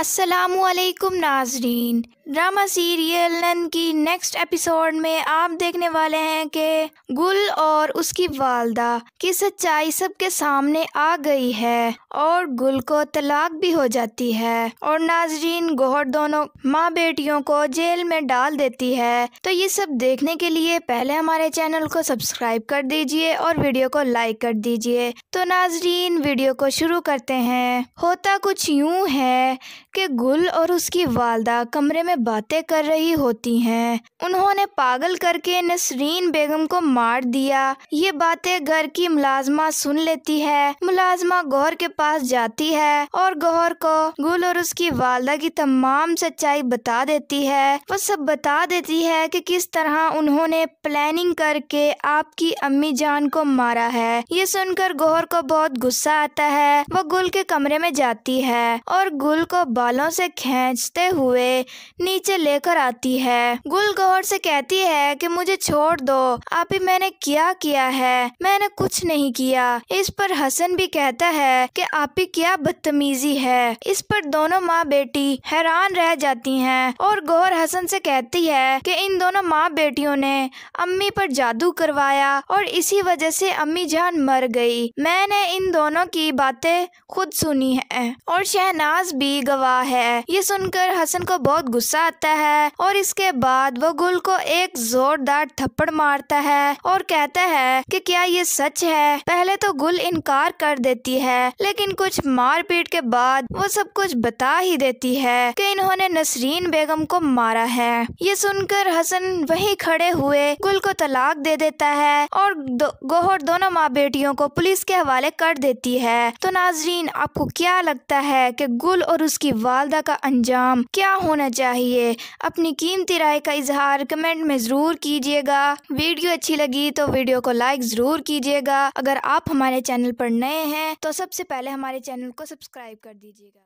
वालेकुम नाजरीन drama serial नन की नेक्स्ट एपिसोड में आप देखने वाले हैं कि गुल और उसकी वालदा की सच्चाई सबके सामने आ गई है और गुल को तलाक भी हो जाती है और नाजरीन गोहर दोनों माँ बेटियों को जेल में डाल देती है तो ये सब देखने के लिए पहले हमारे चैनल को सब्सक्राइब कर दीजिए और वीडियो को लाइक कर दीजिए तो नाजरीन वीडियो को शुरू करते हैं होता कुछ यूं है कि गुल और उसकी वालदा कमरे में बातें कर रही होती हैं उन्होंने पागल करके नसरीन बेगम को मार दिया ये बातें घर की मुलाजमा सुन लेती है मुलाजमा गौर के पास जाती है और गौर को गुल और उसकी वालदा की तमाम सच्चाई बता देती है वो सब बता देती है कि किस तरह उन्होंने प्लानिंग करके आपकी अम्मी जान को मारा है ये सुनकर गौर को बहुत गुस्सा आता है वो गुल के कमरे में जाती है और गुल को बालों से खींचते हुए नीचे लेकर आती है गुल गौर से कहती है कि मुझे छोड़ दो आप ही मैंने क्या किया है मैंने कुछ नहीं किया इस पर हसन भी कहता है कि आप ही क्या बदतमीजी है इस पर दोनों माँ बेटी हैरान रह जाती हैं और गौर हसन से कहती है कि इन दोनों माँ बेटियों ने अम्मी पर जादू करवाया और इसी वजह से अम्मी जान मर गई मैंने इन दोनों की बातें खुद सुनी है और शहनाज भी गवाह हुआ है ये सुनकर हसन को बहुत गुस्सा आता है और इसके बाद वो गुल को एक जोरदार थप्पड़ मारता है और कहता है कि क्या ये सच है पहले तो गुल इनकार कर देती है लेकिन कुछ मार पीट के बाद वो सब कुछ बता ही देती है कि इन्होंने नसरीन बेगम को मारा है ये सुनकर हसन वहीं खड़े हुए गुल को तलाक दे देता है और दो, गोहर दोनों माँ बेटियों को पुलिस के हवाले कर देती है तो नाजरीन आपको क्या लगता है की गुल और उसकी वालदा का अंजाम क्या होना चाहिए अपनी कीमती राय का इजहार कमेंट में ज़रूर कीजिएगा वीडियो अच्छी लगी तो वीडियो को लाइक ज़रूर कीजिएगा अगर आप हमारे चैनल पर नए हैं तो सबसे पहले हमारे चैनल को सब्सक्राइब कर दीजिएगा